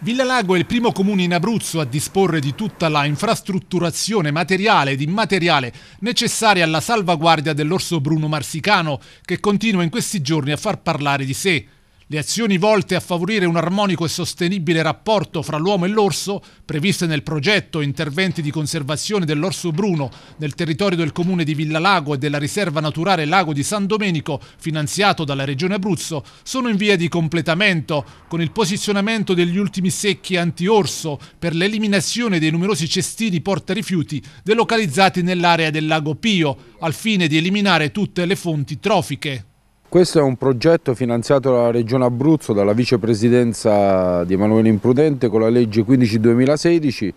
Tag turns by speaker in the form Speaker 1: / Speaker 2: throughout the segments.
Speaker 1: Villalago è il primo comune in Abruzzo a disporre di tutta la infrastrutturazione materiale ed immateriale necessaria alla salvaguardia dell'orso bruno marsicano, che continua in questi giorni a far parlare di sé. Le azioni volte a favorire un armonico e sostenibile rapporto fra l'uomo e l'orso, previste nel progetto Interventi di conservazione dell'orso bruno nel territorio del comune di Villalago e della riserva naturale Lago di San Domenico, finanziato dalla Regione Abruzzo, sono in via di completamento con il posizionamento degli ultimi secchi anti-orso per l'eliminazione dei numerosi cestini porta rifiuti delocalizzati nell'area del Lago Pio, al fine di eliminare tutte le fonti trofiche.
Speaker 2: Questo è un progetto finanziato dalla Regione Abruzzo, dalla vicepresidenza di Emanuele Imprudente con la legge 15-2016,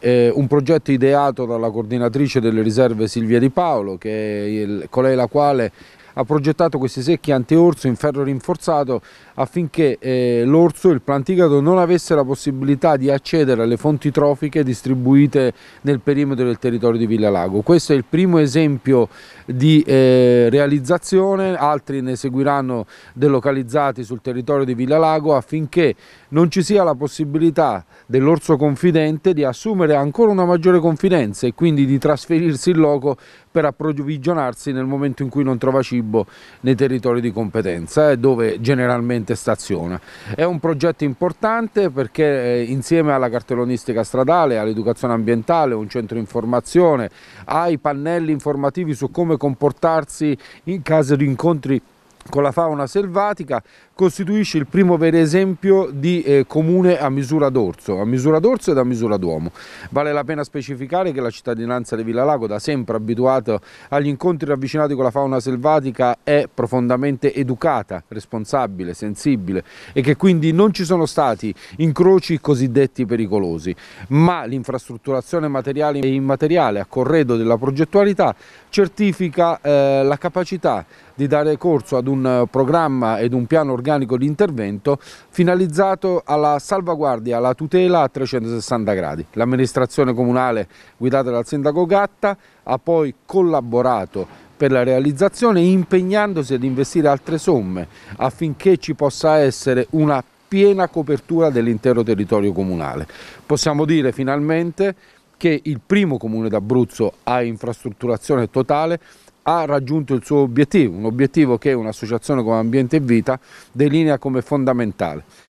Speaker 2: eh, un progetto ideato dalla coordinatrice delle riserve Silvia Di Paolo, il, con lei la quale ha progettato questi secchi anti-orso in ferro rinforzato affinché eh, l'orso, il plantigrado, non avesse la possibilità di accedere alle fonti trofiche distribuite nel perimetro del territorio di Villa Lago. Questo è il primo esempio di eh, realizzazione, altri ne seguiranno delocalizzati sul territorio di Villa Lago affinché non ci sia la possibilità dell'orso confidente di assumere ancora una maggiore confidenza e quindi di trasferirsi in loco per approvvigionarsi nel momento in cui non trova cibo nei territori di competenza eh, dove generalmente staziona. È un progetto importante perché eh, insieme alla cartellonistica stradale, all'educazione ambientale, un centro informazione, ai pannelli informativi su come comportarsi in caso di incontri con la fauna selvatica costituisce il primo vero esempio di eh, comune a misura d'orso, a misura d'orso ed a misura d'uomo. Vale la pena specificare che la cittadinanza di Villa Lago, da sempre abituata agli incontri ravvicinati con la fauna selvatica, è profondamente educata, responsabile, sensibile e che quindi non ci sono stati incroci cosiddetti pericolosi, ma l'infrastrutturazione materiale e immateriale a corredo della progettualità certifica eh, la capacità di dare corso ad un eh, programma ed un piano organico di intervento finalizzato alla salvaguardia, alla tutela a 360 gradi. L'amministrazione comunale guidata dal sindaco Gatta ha poi collaborato per la realizzazione impegnandosi ad investire altre somme affinché ci possa essere una piena copertura dell'intero territorio comunale. Possiamo dire finalmente che il primo comune d'Abruzzo ha infrastrutturazione totale ha raggiunto il suo obiettivo, un obiettivo che un'associazione come Ambiente e Vita delinea come fondamentale.